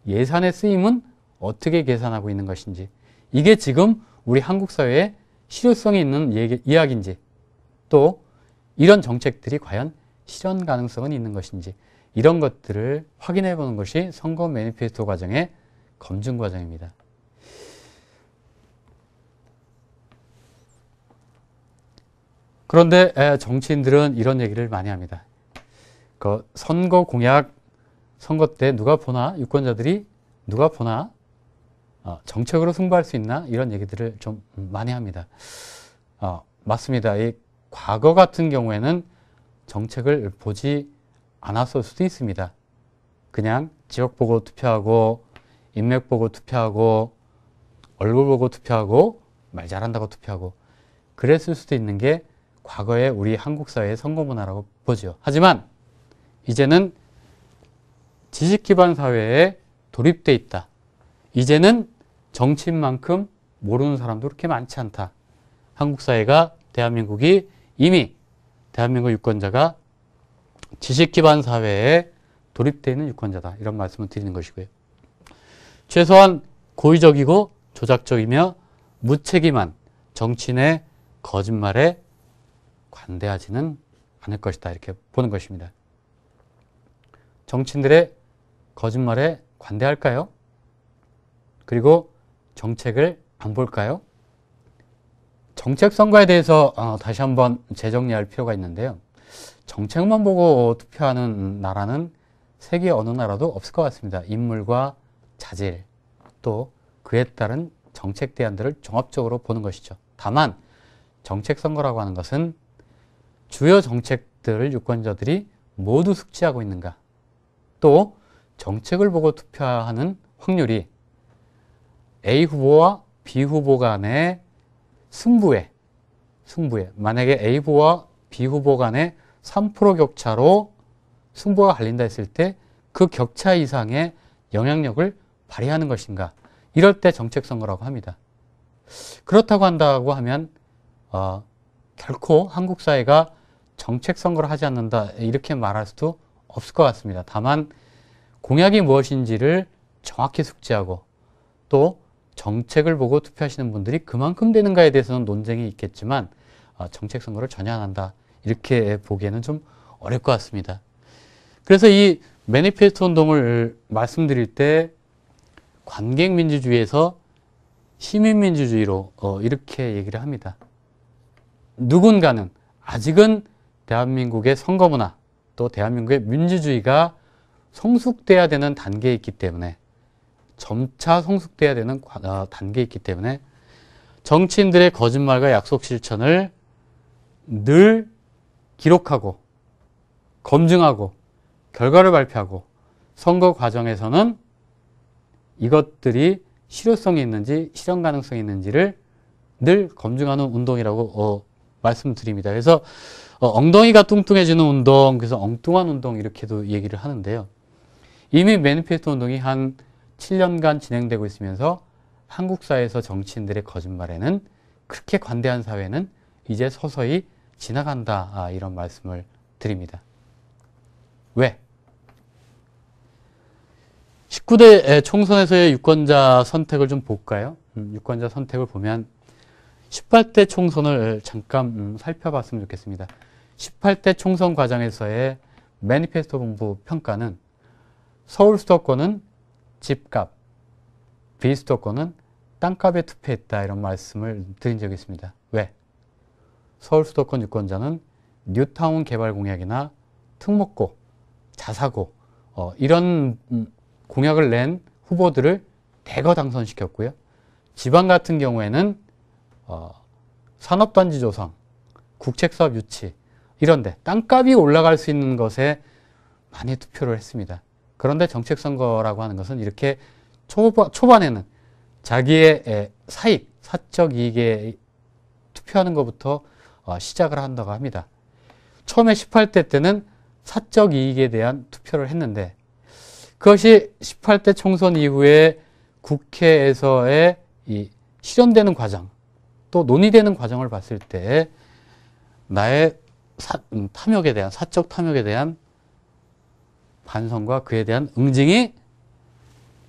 예산의 쓰임은 어떻게 계산하고 있는 것인지 이게 지금 우리 한국 사회에 실효성이 있는 얘기, 이야기인지 또 이런 정책들이 과연 실현 가능성은 있는 것인지 이런 것들을 확인해 보는 것이 선거 매니페스토 과정의 검증 과정입니다. 그런데 정치인들은 이런 얘기를 많이 합니다. 그 선거 공약, 선거 때 누가 보나, 유권자들이 누가 보나, 어, 정책으로 승부할 수 있나 이런 얘기들을 좀 많이 합니다. 어, 맞습니다. 이 과거 같은 경우에는 정책을 보지 않았을 수도 있습니다. 그냥 지역 보고 투표하고 인맥 보고 투표하고 얼굴 보고 투표하고 말 잘한다고 투표하고 그랬을 수도 있는 게 과거의 우리 한국 사회의 선거 문화라고 보죠. 하지만 이제는 지식 기반 사회에 돌입돼 있다. 이제는 정치인만큼 모르는 사람도 그렇게 많지 않다. 한국 사회가 대한민국이 이미 대한민국 유권자가 지식 기반 사회에 돌입되어 있는 유권자다. 이런 말씀을 드리는 것이고요. 최소한 고의적이고 조작적이며 무책임한 정치인의 거짓말에 관대하지는 않을 것이다. 이렇게 보는 것입니다. 정치인들의 거짓말에 관대할까요? 그리고 정책을 안 볼까요? 정책 선거에 대해서 어, 다시 한번 재정리할 필요가 있는데요. 정책만 보고 투표하는 나라는 세계 어느 나라도 없을 것 같습니다. 인물과 자질, 또 그에 따른 정책 대안들을 종합적으로 보는 것이죠. 다만 정책 선거라고 하는 것은 주요 정책들을 유권자들이 모두 숙지하고 있는가 또 정책을 보고 투표하는 확률이 A 후보와 B 후보 간의 승부에 승부에 만약에 A 후보와 B 후보 간의 3% 격차로 승부가 갈린다 했을 때 그 격차 이상의 영향력을 발휘하는 것인가 이럴 때 정책 선거라고 합니다. 그렇다고 한다고 하면 어, 결코 한국 사회가 정책 선거를 하지 않는다 이렇게 말할 수도 없을 것 같습니다. 다만 공약이 무엇인지를 정확히 숙지하고 또 정책을 보고 투표하시는 분들이 그만큼 되는가에 대해서는 논쟁이 있겠지만 어, 정책 선거를 전혀 안 한다 이렇게 보기에는 좀 어려울 것 같습니다. 그래서 이 매니페스토 운동을 말씀드릴 때 관객민주주의에서 시민민주주의로 어, 이렇게 얘기를 합니다. 누군가는 아직은 대한민국의 선거문화 또 대한민국의 민주주의가 성숙돼야 되는 단계에 있기 때문에 점차 성숙돼야 되는 어, 단계에 있기 때문에 정치인들의 거짓말과 약속 실천을 늘 기록하고 검증하고 결과를 발표하고 선거 과정에서는 이것들이 실효성이 있는지 실현 가능성이 있는지를 늘 검증하는 운동이라고 어, 말씀드립니다. 그래서 어, 엉덩이가 뚱뚱해지는 운동, 그래서 엉뚱한 운동 이렇게도 얘기를 하는데요. 이미 매니페스토 운동이 한 7년간 진행되고 있으면서 한국 사회에서 정치인들의 거짓말에는 그렇게 관대한 사회는 이제 서서히 지나간다 아, 이런 말씀을 드립니다. 왜? 19대 총선에서의 유권자 선택을 좀 볼까요? 음, 유권자 선택을 보면 18대 총선을 잠깐 음, 살펴봤으면 좋겠습니다. 18대 총선 과정에서의 매니페스토 본부 평가는 서울 수도권은 집값, 비수도권은 땅값에 투표했다 이런 말씀을 드린 적이 있습니다. 왜? 서울 수도권 유권자는 뉴타운 개발 공약이나 특목고, 자사고 어, 이런 음, 공약을 낸 후보들을 대거 당선시켰고요. 지방 같은 경우에는 어, 산업단지 조성, 국책사업 유치 이런데 땅값이 올라갈 수 있는 것에 많이 투표를 했습니다. 그런데 정책 선거라고 하는 것은 이렇게 초반, 초반에는 자기의 사익, 사적 이익에 투표하는 것부터 어, 시작을 한다고 합니다. 처음에 18대 때는 사적 이익에 대한 투표를 했는데 그것이 18대 총선 이후에 국회에서의 이 실현되는 과정, 또 논의되는 과정을 봤을 때 나의 사, 음, 탐욕에 대한 사적 탐욕에 대한 반성과 그에 대한 응징이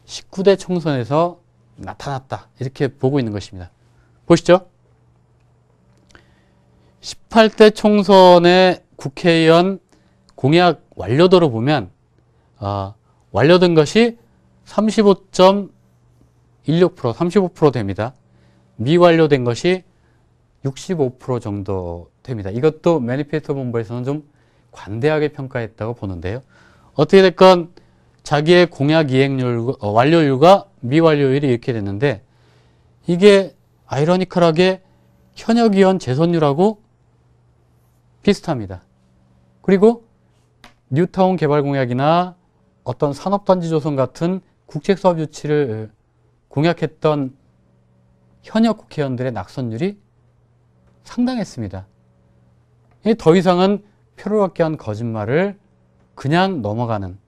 19대 총선에서 나타났다. 이렇게 보고 있는 것입니다. 보시죠. 18대 총선의 국회의원 공약 완료도로 보면 어, 완료된 것이 35.16% 35% 됩니다. 미완료된 것이 65% 정도 됩니다. 이것도 매니페스토 본부에서는 좀 관대하게 평가했다고 보는데요. 어떻게 됐건 자기의 공약 이행률, 어, 완료율과 미완료율이 이렇게 됐는데 이게 아이러니컬하게 현역의원 재선율하고 비슷합니다. 그리고 뉴타운 개발공약이나 어떤 산업단지 조성 같은 국책사업 유치를 공약했던 현역 국회의원들의 낙선율이 상당했습니다. 더 이상은 표를 얻게 한 거짓말을 그냥 넘어가는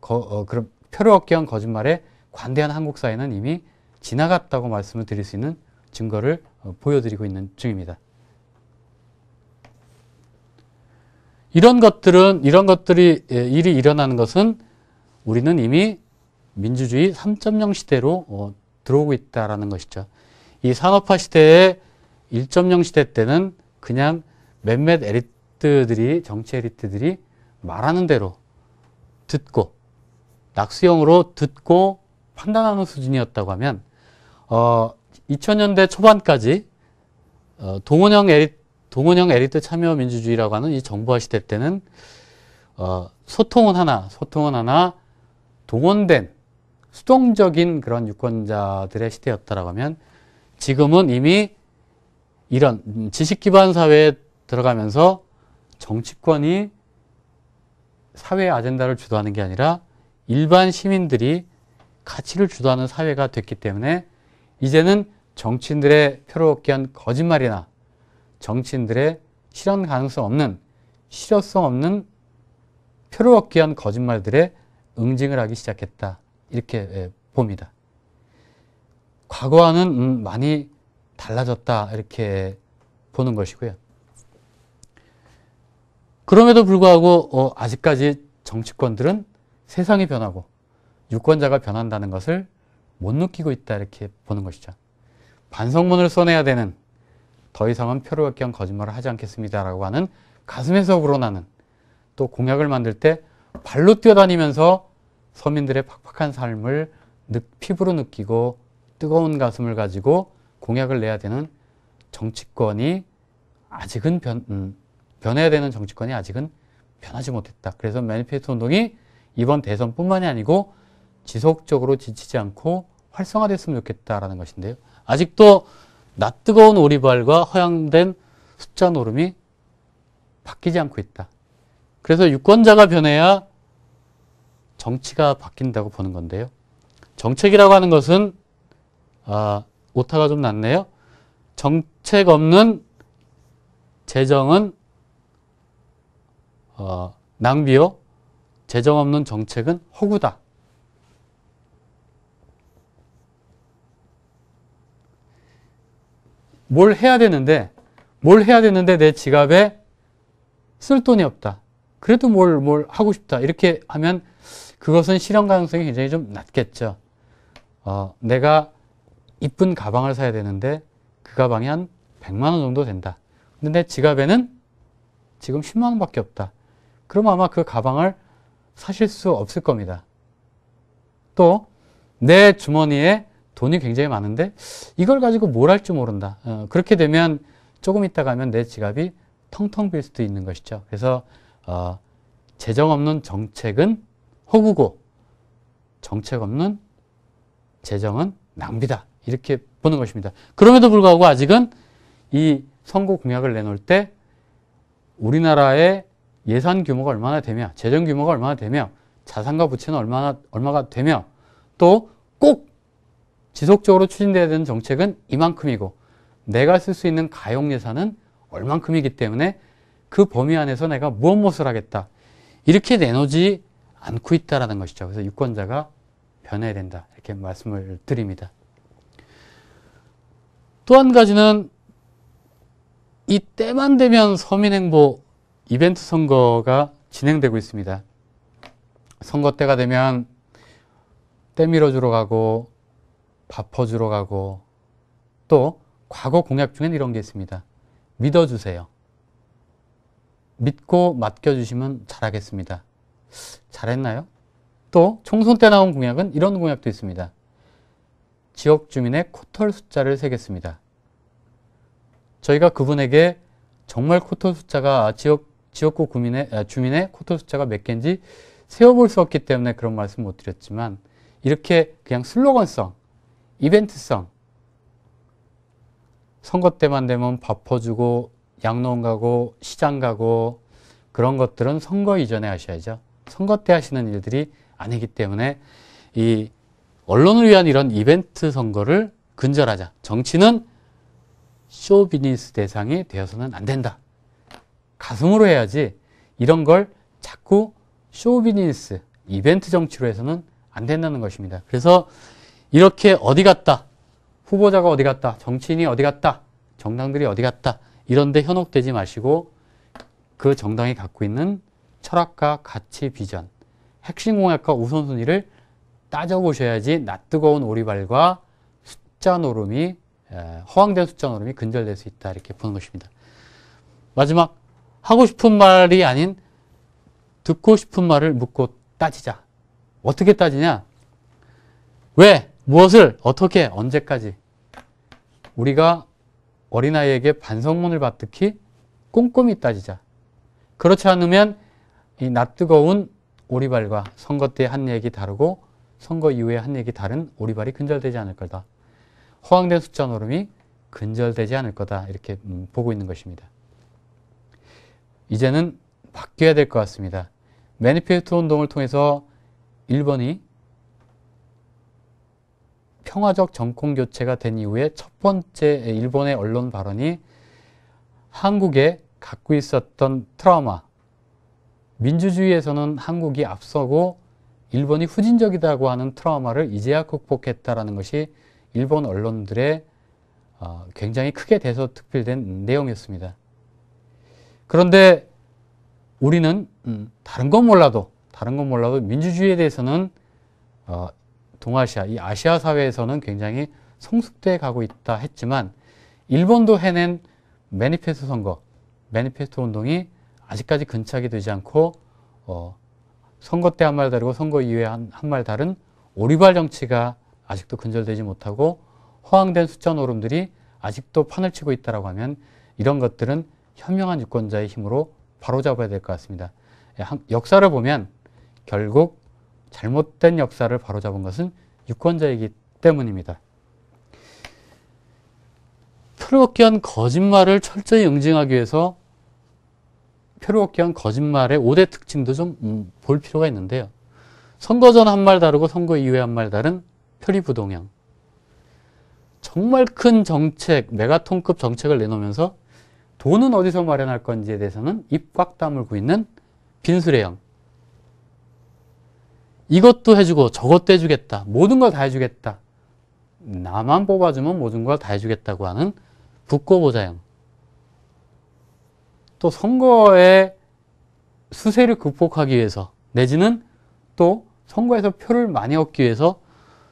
거, 어, 그런 표를 얻기 위한 거짓말에 관대한 한국 사회는 이미 지나갔다고 말씀을 드릴 수 있는 증거를 어, 보여드리고 있는 중입니다. 이런 것들은 이런 것들이 예, 일이 일어나는 것은 우리는 이미 민주주의 3.0 시대로 어, 들어오고 있다라는 것이죠. 이 산업화 시대의 1.0 시대 때는 그냥 몇몇 에리트들이 정치 에리트들이 말하는 대로 듣고 낙수형으로 듣고 판단하는 수준이었다고 하면 어, 2000년대 초반까지 어, 동원형 에리, 동원형 에리트 참여 민주주의라고 하는 이 정부화 시대 때는 어, 소통은 하나, 소통은 하나 동원된 수동적인 그런 유권자들의 시대였다라고 하면 지금은 이미 이런 지식 기반 사회에 들어가면서 정치권이 사회 아젠다를 주도하는 게 아니라 일반 시민들이 가치를 주도하는 사회가 됐기 때문에 이제는 정치인들의 표 얻기 위한 거짓말이나 정치인들의 실현 가능성 없는 실효성 없는 표 얻기 위한 거짓말들에 응징을 하기 시작했다 이렇게 예, 봅니다. 과거와는 음, 많이 달라졌다 이렇게 보는 것이고요. 그럼에도 불구하고 어, 아직까지 정치권들은 세상이 변하고 유권자가 변한다는 것을 못 느끼고 있다 이렇게 보는 것이죠. 반성문을 써내야 되는 더 이상은 표를 얻기 위한 거짓말을 하지 않겠습니다라고 하는 가슴에서 우러나는 또 공약을 만들 때 발로 뛰어다니면서 서민들의 팍팍한 삶을 피부로 느끼고 뜨거운 가슴을 가지고 공약을 내야 되는 정치권이 아직은 변, 음, 변해야 되는 정치권이 아직은 변하지 못했다. 그래서 매니페스토 운동이 이번 대선뿐만이 아니고 지속적으로 지치지 않고 활성화됐으면 좋겠다라는 것인데요. 아직도 낯뜨거운 오리발과 허양된 숫자 노름이 바뀌지 않고 있다. 그래서 유권자가 변해야 정치가 바뀐다고 보는 건데요. 정책이라고 하는 것은 아, 오타가 좀 났네요. 정책 없는 재정은 어, 낭비요 재정 없는 정책은 허구다. 뭘 해야 되는데 뭘 해야 되는데 내 지갑에 쓸 돈이 없다. 그래도 뭘, 뭘 하고 싶다. 이렇게 하면 그것은 실현 가능성이 굉장히 좀 낮겠죠. 어, 내가 이쁜 가방을 사야 되는데 그 가방이 한 100만 원 정도 된다. 근데 내 지갑에는 지금 10만 원밖에 없다. 그럼 아마 그 가방을 사실 수 없을 겁니다. 또 내 주머니에 돈이 굉장히 많은데 이걸 가지고 뭘 할지 모른다. 어, 그렇게 되면 조금 있다 가면 내 지갑이 텅텅 빌 수도 있는 것이죠. 그래서 어, 재정 없는 정책은 허구고 정책 없는 재정은 낭비다. 이렇게 보는 것입니다. 그럼에도 불구하고 아직은 이 선거 공약을 내놓을 때 우리나라의 예산 규모가 얼마나 되며 재정 규모가 얼마나 되며 자산과 부채는 얼마나 얼마가 되며 또 꼭 지속적으로 추진돼야 되는 정책은 이만큼이고 내가 쓸 수 있는 가용 예산은 얼만큼이기 때문에 그 범위 안에서 내가 무엇 무엇을 하겠다 이렇게 내놓지 않고 있다라는 것이죠. 그래서 유권자가 변해야 된다 이렇게 말씀을 드립니다. 또 한 가지는 이 때만 되면 서민행보 이벤트 선거가 진행되고 있습니다. 선거 때가 되면 때밀어 주러 가고 밥퍼 주러 가고 또 과거 공약 중엔 이런 게 있습니다. 믿어주세요. 믿고 맡겨주시면 잘하겠습니다. 잘했나요? 또 총선 때 나온 공약은 이런 공약도 있습니다. 지역 주민의 코털 숫자를 세겠습니다. 저희가 그분에게 정말 코털 숫자가 지역 지역구 구민의, 아, 주민의 코털 숫자가 몇 개인지 세어볼 수 없기 때문에 그런 말씀 못 드렸지만 이렇게 그냥 슬로건성, 이벤트성, 선거 때만 되면 밥 퍼주고 양로원 가고 시장 가고 그런 것들은 선거 이전에 하셔야죠. 선거 때 하시는 일들이 아니기 때문에 이 언론을 위한 이런 이벤트 선거를 근절하자. 정치는 쇼비니스 대상이 되어서는 안 된다. 가슴으로 해야지 이런 걸 자꾸 쇼비니스, 이벤트 정치로 해서는 안 된다는 것입니다. 그래서 이렇게 어디 갔다, 후보자가 어디 갔다, 정치인이 어디 갔다, 정당들이 어디 갔다 이런데 현혹되지 마시고 그 정당이 갖고 있는 철학과 가치 비전, 핵심 공약과 우선순위를 따져보셔야지 낯뜨거운 오리발과 숫자 노름이 허황된 숫자 노름이 근절될 수 있다 이렇게 보는 것입니다. 마지막 하고 싶은 말이 아닌 듣고 싶은 말을 묻고 따지자. 어떻게 따지냐? 왜, 무엇을, 어떻게, 언제까지? 우리가 어린아이에게 반성문을 받듯이 꼼꼼히 따지자. 그렇지 않으면 이 낯뜨거운 오리발과 선거 때 한 얘기 다르고 선거 이후에 한 얘기 다른 오리발이 근절되지 않을 거다. 허황된 숫자 노름이 근절되지 않을 거다. 이렇게 음, 보고 있는 것입니다. 이제는 바뀌어야 될 것 같습니다. 매니페스토 운동을 통해서 일본이 평화적 정권 교체가 된 이후에 첫 번째 일본의 언론 발언이 한국에 갖고 있었던 트라우마, 민주주의에서는 한국이 앞서고 일본이 후진적이다고 하는 트라우마를 이제야 극복했다라는 것이 일본 언론들의 어, 굉장히 크게 돼서 특필된 내용이었습니다. 그런데 우리는 음. 다른 건 몰라도 다른 건 몰라도 민주주의에 대해서는 어, 동아시아 이 아시아 사회에서는 굉장히 성숙돼 가고 있다 했지만 일본도 해낸 매니페스토 선거 매니페스토 운동이 아직까지 근착이 되지 않고 어, 선거 때 한 말 다르고 선거 이후에 한말 한 다른 오리발 정치가 아직도 근절되지 못하고 허황된 숫자 노름들이 아직도 판을 치고 있다라고 하면 이런 것들은 현명한 유권자의 힘으로 바로잡아야 될 것 같습니다. 예, 역사를 보면 결국 잘못된 역사를 바로잡은 것은 유권자이기 때문입니다. 표류옥기한 거짓말을 철저히 응징하기 위해서 표류옥기한 거짓말의 5대 특징도 좀볼 음, 필요가 있는데요. 선거 전 한 말 다르고 선거 이후에 한 말 다른 표리부동향. 정말 큰 정책, 메가톤급 정책을 내놓으면서 돈은 어디서 마련할 건지에 대해서는 입 꽉 다물고 있는 빈수레 형. 이것도 해주고 저것도 해주겠다. 모든 걸 다 해주겠다. 나만 뽑아주면 모든 걸 다 해주겠다고 하는 붙고보자형. 또 선거의 수세를 극복하기 위해서 내지는 또 선거에서 표를 많이 얻기 위해서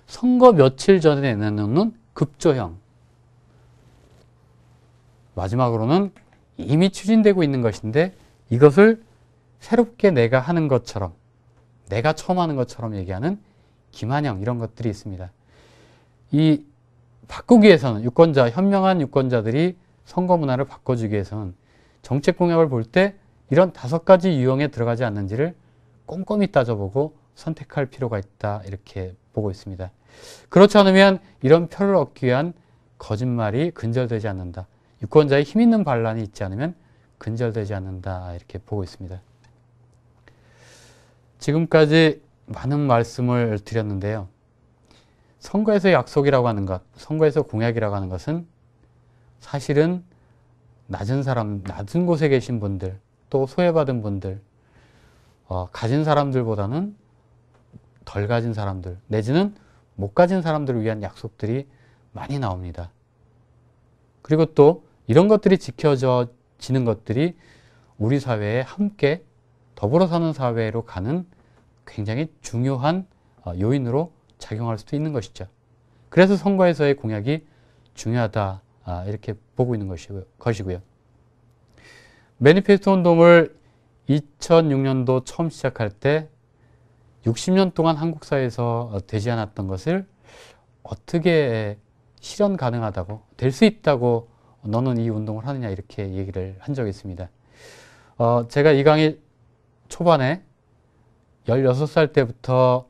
선거 며칠 전에 내놓는 급조형. 마지막으로는 이미 추진되고 있는 것인데 이것을 새롭게 내가 하는 것처럼 내가 처음 하는 것처럼 얘기하는 김한영 이런 것들이 있습니다. 이 바꾸기 위해서는 유권자 현명한 유권자들이 선거 문화를 바꿔주기 위해서는 정책 공약을 볼 때 이런 다섯 가지 유형에 들어가지 않는지를 꼼꼼히 따져보고 선택할 필요가 있다 이렇게 보고 있습니다. 그렇지 않으면 이런 표를 얻기 위한 거짓말이 근절되지 않는다. 유권자의 힘 있는 반란이 있지 않으면 근절되지 않는다 이렇게 보고 있습니다. 지금까지 많은 말씀을 드렸는데요. 선거에서 약속이라고 하는 것, 선거에서 공약이라고 하는 것은 사실은 낮은 사람, 낮은 곳에 계신 분들, 또 소외받은 분들, 어, 가진 사람들보다는 덜 가진 사람들, 내지는 못 가진 사람들을 위한 약속들이 많이 나옵니다. 그리고 또 이런 것들이 지켜지는 져 것들이 우리 사회에 함께 더불어 사는 사회로 가는 굉장히 중요한 어, 요인으로 작용할 수도 있는 것이죠. 그래서 선거에서의 공약이 중요하다 아, 이렇게 보고 있는 것이고요. 매니페스토 운동을 2006년도 처음 시작할 때 60년 동안 한국 사회에서 어, 되지 않았던 것을 어떻게 실현 가능하다고 될 수 있다고 너는 이 운동을 하느냐 이렇게 얘기를 한 적이 있습니다. 어, 제가 이 강의 초반에 16살 때부터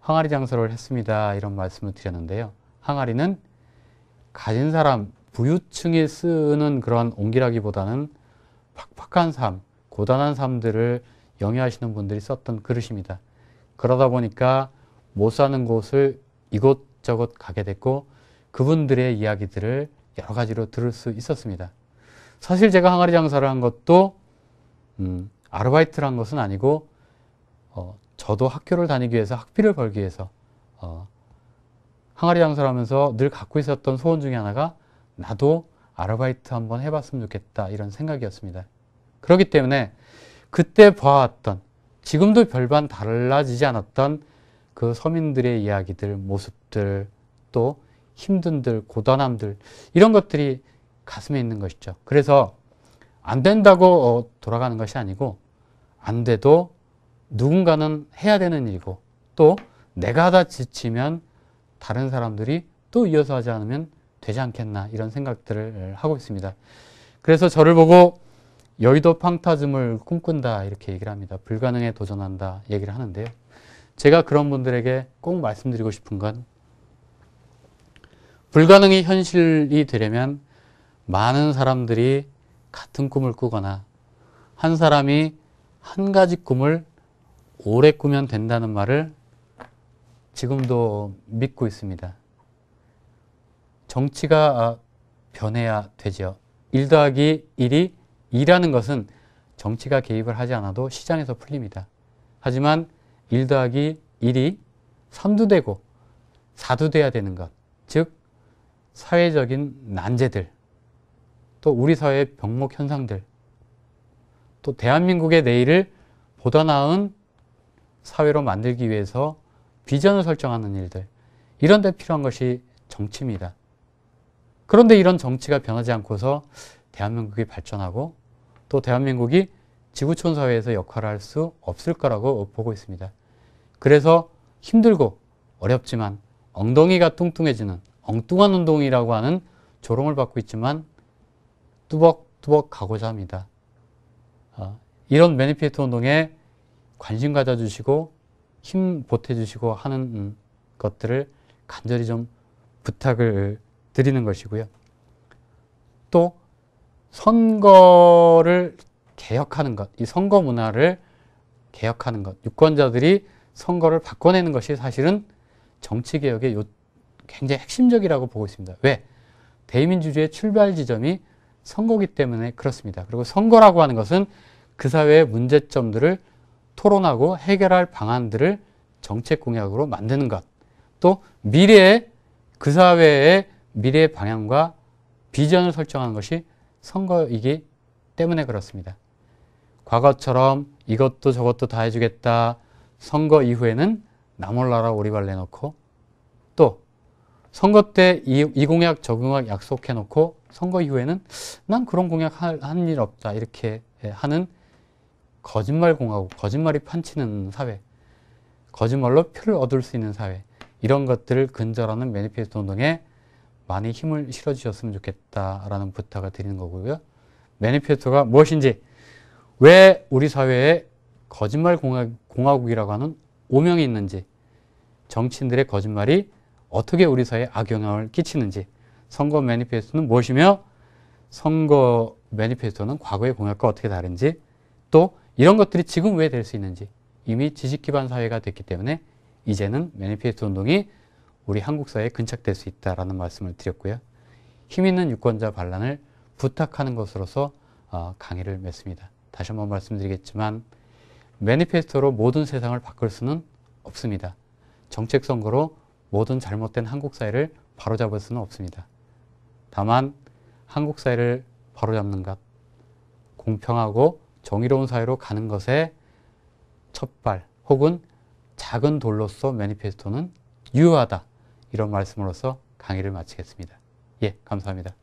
항아리 장사를 했습니다. 이런 말씀을 드렸는데요. 항아리는 가진 사람, 부유층이 쓰는 그런 옹기라기보다는 팍팍한 삶, 고단한 삶들을 영위하시는 분들이 썼던 그릇입니다. 그러다 보니까 못 사는 곳을 이곳저곳 가게 됐고 그분들의 이야기들을 여러 가지로 들을 수 있었습니다. 사실 제가 항아리 장사를 한 것도 음, 아르바이트를 한 것은 아니고 어, 저도 학교를 다니기 위해서 학비를 벌기 위해서 어, 항아리 장사를 하면서 늘 갖고 있었던 소원 중에 하나가 나도 아르바이트 한번 해봤으면 좋겠다 이런 생각이었습니다. 그렇기 때문에 그때 봐왔던 지금도 별반 달라지지 않았던 그 서민들의 이야기들, 모습들 또 힘든들, 고단함들 이런 것들이 가슴에 있는 것이죠. 그래서 안 된다고 어, 돌아가는 것이 아니고 안 돼도 누군가는 해야 되는 일이고 또 내가 다 지치면 다른 사람들이 또 이어서 하지 않으면 되지 않겠나 이런 생각들을 하고 있습니다. 그래서 저를 보고 여의도 팡타즘을 꿈꾼다 이렇게 얘기를 합니다. 불가능에 도전한다 얘기를 하는데요. 제가 그런 분들에게 꼭 말씀드리고 싶은 건 불가능이 현실이 되려면 많은 사람들이 같은 꿈을 꾸거나 한 사람이 한 가지 꿈을 오래 꾸면 된다는 말을 지금도 믿고 있습니다. 정치가 변해야 되죠. 1 더하기 1이 2라는 것은 정치가 개입을 하지 않아도 시장에서 풀립니다. 하지만 1 더하기 1이 3도 되고 4도 돼야 되는 것. 즉 사회적인 난제들, 또 우리 사회의 병목 현상들, 또 대한민국의 내일을 보다 나은 사회로 만들기 위해서 비전을 설정하는 일들, 이런 데 필요한 것이 정치입니다. 그런데 이런 정치가 변하지 않고서 대한민국이 발전하고 또 대한민국이 지구촌 사회에서 역할을 할 수 없을 거라고 보고 있습니다. 그래서 힘들고 어렵지만 엉덩이가 뚱뚱해지는 엉뚱한 운동이라고 하는 조롱을 받고 있지만 뚜벅뚜벅 가고자 합니다. 어, 이런 매니피에트 운동에 관심 가져주시고 힘 보태주시고 하는 음, 것들을 간절히 좀 부탁을 드리는 것이고요. 또 선거를 개혁하는 것, 이 선거 문화를 개혁하는 것, 유권자들이 선거를 바꿔내는 것이 사실은 정치개혁의 요 굉장히 핵심적이라고 보고 있습니다. 왜? 대의민주주의의 출발 지점이 선거기 때문에 그렇습니다. 그리고 선거라고 하는 것은 그 사회의 문제점들을 토론하고 해결할 방안들을 정책 공약으로 만드는 것. 또 미래의 그 사회의 미래의 방향과 비전을 설정하는 것이 선거이기 때문에 그렇습니다. 과거처럼 이것도 저것도 다 해주겠다. 선거 이후에는 나몰라라 오리발 내놓고 선거 때 이, 이 공약 적응학 약속해놓고 선거 이후에는 난 그런 공약 한일 없다 이렇게 예, 하는 거짓말 공화국, 거짓말이 판치는 사회, 거짓말로 표를 얻을 수 있는 사회 이런 것들을 근절하는 매니페스토 운동에 많이 힘을 실어주셨으면 좋겠다라는 부탁을 드리는 거고요. 매니페스토가 무엇인지, 왜 우리 사회에 거짓말 공화, 공화국이라고 하는 오명이 있는지, 정치인들의 거짓말이 어떻게 우리 사회에 악영향을 끼치는지 선거 매니페스토는 무엇이며 선거 매니페스토는 과거의 공약과 어떻게 다른지 또 이런 것들이 지금 왜 될 수 있는지 이미 지식 기반 사회가 됐기 때문에 이제는 매니페스토 운동이 우리 한국 사회에 근착될 수 있다라는 말씀을 드렸고요. 힘 있는 유권자 반란을 부탁하는 것으로서 어, 강의를 맺습니다. 다시 한번 말씀드리겠지만 매니페스토로 모든 세상을 바꿀 수는 없습니다. 정책 선거로 모든 잘못된 한국 사회를 바로잡을 수는 없습니다. 다만 한국 사회를 바로잡는 것, 공평하고 정의로운 사회로 가는 것에 첫발 혹은 작은 돌로서 매니페스토는 유효하다 이런 말씀으로서 강의를 마치겠습니다. 예, 감사합니다.